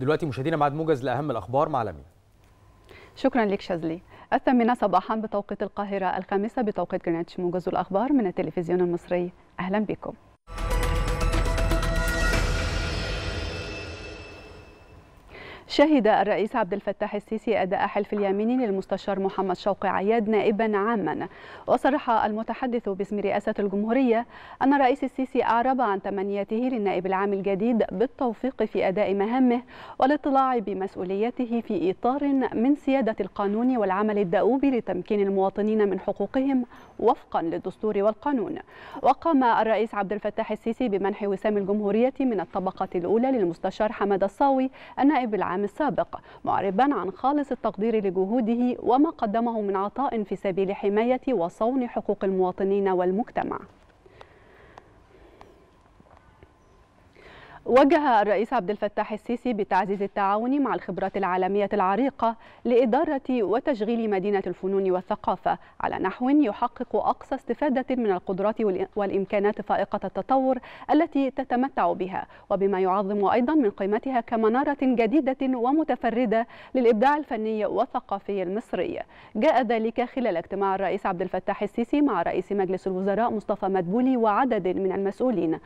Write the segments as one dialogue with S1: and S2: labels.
S1: دلوقتي مشاهدينا معاد موجز لاهم الاخبار مع لميا شكرا لك شاذلي الثامنة صباحا بتوقيت القاهرة الخامسة بتوقيت جرينتش موجز الأخبار من التلفزيون المصري أهلا بكم شهد الرئيس عبد الفتاح السيسي أداء حلف اليمين للمستشار محمد شوقي عياد نائبا عاما وصرح المتحدث باسم رئاسة الجمهورية أن الرئيس السيسي أعرب عن تمنياته للنائب العام الجديد بالتوفيق في أداء مهامه والاطلاع بمسؤوليته في إطار من سيادة القانون والعمل الدؤوب لتمكين المواطنين من حقوقهم وفقا للدستور والقانون وقام الرئيس عبد الفتاح السيسي بمنح وسام الجمهورية من الطبقة الأولى للمستشار حمد الصاوي النائب العام السابق معربا عن خالص التقدير لجهوده وما قدمه من عطاء في سبيل حماية وصون حقوق المواطنين والمجتمع وجه الرئيس عبد الفتاح السيسي بتعزيز التعاون مع الخبرات العالمية العريقة لإدارة وتشغيل مدينة الفنون والثقافة على نحو يحقق أقصى استفادة من القدرات والإمكانات فائقة التطور التي تتمتع بها وبما يعظم أيضا من قيمتها كمنارة جديدة ومتفردة للإبداع الفني والثقافي المصري جاء ذلك خلال اجتماع الرئيس عبد الفتاح السيسي مع رئيس مجلس الوزراء مصطفى مدبولي وعدد من المسؤولين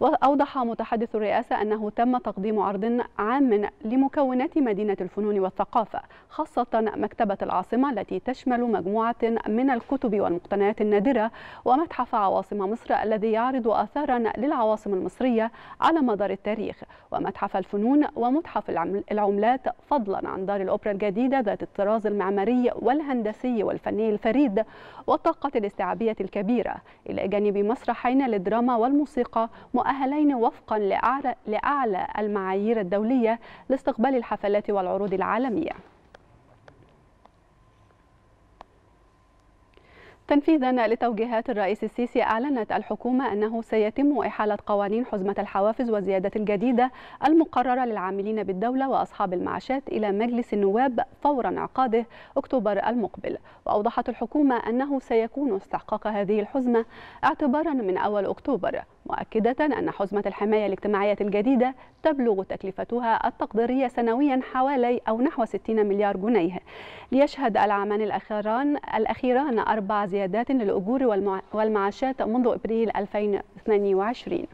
S1: وأوضح متحدث الرئاسة الرئاسة أنه تم تقديم عرض عام لمكونات مدينة الفنون والثقافة خاصة مكتبة العاصمة التي تشمل مجموعة من الكتب والمقتنيات النادرة ومتحف عواصم مصر الذي يعرض آثارا للعواصم المصرية على مدار التاريخ ومتحف الفنون ومتحف العملات فضلا عن دار الأوبرا الجديدة ذات الطراز المعماري والهندسي والفني الفريد والطاقة الاستيعابية الكبيرة إلى جانب مسرحين للدراما والموسيقى مؤهلين وفقا لأعلى لأعلى المعايير الدولية لاستقبال الحفلات والعروض العالمية تنفيذا لتوجيهات الرئيس السيسي أعلنت الحكومة أنه سيتم إحالة قوانين حزمة الحوافز والزيادة الجديدة المقررة للعاملين بالدولة وأصحاب المعاشات إلى مجلس النواب فور انعقاده أكتوبر المقبل وأوضحت الحكومة أنه سيكون استحقاق هذه الحزمة اعتبارا من أول أكتوبر مؤكدة أن حزمة الحماية الاجتماعية الجديدة تبلغ تكلفتها التقديرية سنويا حوالي أو نحو 60 مليار جنيه ليشهد العامان الأخيران الأخيران أربع زيادات للأجور والمعاشات منذ أبريل 2022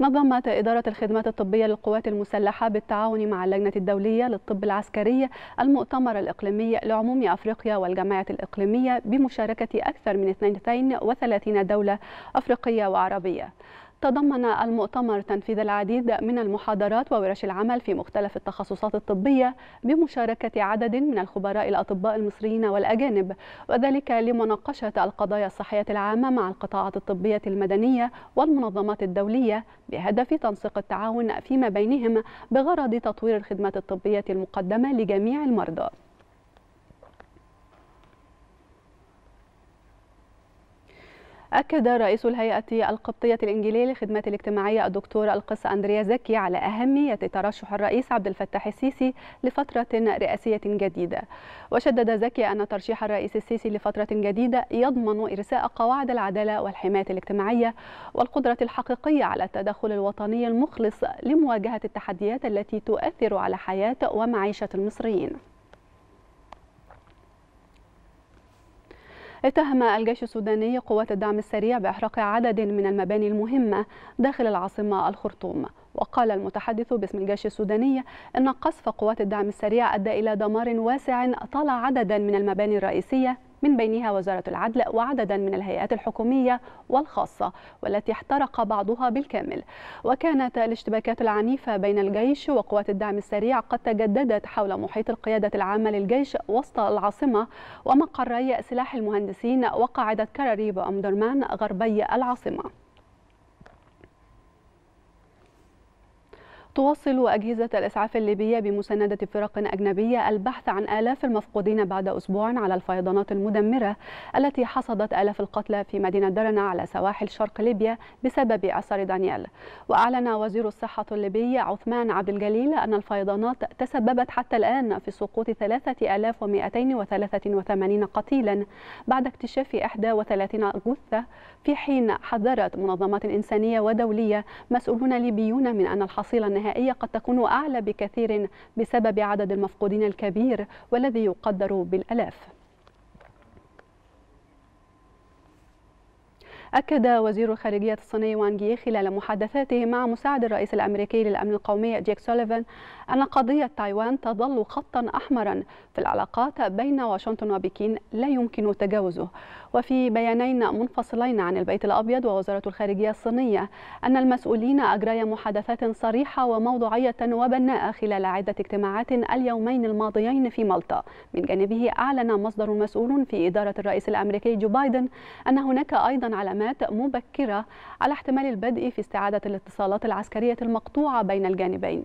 S1: نظمت إدارة الخدمات الطبية للقوات المسلحة بالتعاون مع اللجنة الدولية للطب العسكري المؤتمر الإقليمي لعموم أفريقيا والجمعية الإقليمية بمشاركة أكثر من 32 دولة أفريقية وعربية تضمن المؤتمر تنفيذ العديد من المحاضرات وورش العمل في مختلف التخصصات الطبية بمشاركة عدد من الخبراء الأطباء المصريين والأجانب وذلك لمناقشة القضايا الصحية العامة مع القطاعات الطبية المدنية والمنظمات الدولية بهدف تنسيق التعاون فيما بينهم بغرض تطوير الخدمات الطبية المقدمة لجميع المرضى أكد رئيس الهيئة القبطية الإنجليزية للخدمات الاجتماعية الدكتور القس أندريا زكي على أهمية ترشح الرئيس عبد الفتاح السيسي لفترة رئاسية جديدة وشدد زكي أن ترشيح الرئيس السيسي لفترة جديدة يضمن إرساء قواعد العدالة والحماية الاجتماعية والقدرة الحقيقية على التدخل الوطني المخلص لمواجهة التحديات التي تؤثر على حياة ومعيشة المصريين اتهم الجيش السوداني قوات الدعم السريع بإحراق عدد من المباني المهمة داخل العاصمة الخرطوم وقال المتحدث باسم الجيش السوداني أن قصف قوات الدعم السريع أدى إلى دمار واسع طال عددا من المباني الرئيسية من بينها وزارة العدل وعددا من الهيئات الحكومية والخاصة والتي احترق بعضها بالكامل وكانت الاشتباكات العنيفة بين الجيش وقوات الدعم السريع قد تجددت حول محيط القيادة العامة للجيش وسط العاصمة ومقري سلاح المهندسين وقاعدة كراري بأمدرمان غربي العاصمة تواصل أجهزة الإسعاف الليبية بمساندة فرق أجنبية البحث عن آلاف المفقودين بعد أسبوع على الفيضانات المدمرة التي حصدت آلاف القتلى في مدينة درنا على سواحل شرق ليبيا بسبب أعصار دانيال وأعلن وزير الصحة الليبي عثمان عبد الجليل أن الفيضانات تسببت حتى الآن في سقوط 3283 قتيلا بعد اكتشاف 31 جثة في حين حذرت منظمات إنسانية ودولية مسؤولون ليبيون من أن الحصيلة النهائية النهائية قد تكون أعلى بكثير بسبب عدد المفقودين الكبير والذي يقدر بالألاف أكد وزير الخارجية الصيني وان خلال محادثاته مع مساعد الرئيس الأمريكي للأمن القومي جيك سوليفان أن قضية تايوان تظل خطا أحمرا في العلاقات بين واشنطن وبكين لا يمكن تجاوزه وفي بيانين منفصلين عن البيت الأبيض ووزارة الخارجية الصينية أن المسؤولين أجريا محادثات صريحة وموضوعية وبناءة خلال عدة اجتماعات اليومين الماضيين في مالطا من جانبه أعلن مصدر مسؤول في إدارة الرئيس الأمريكي جو بايدن أن هناك أيضا علامات مبكرة على احتمال البدء في استعادة الاتصالات العسكرية المقطوعة بين الجانبين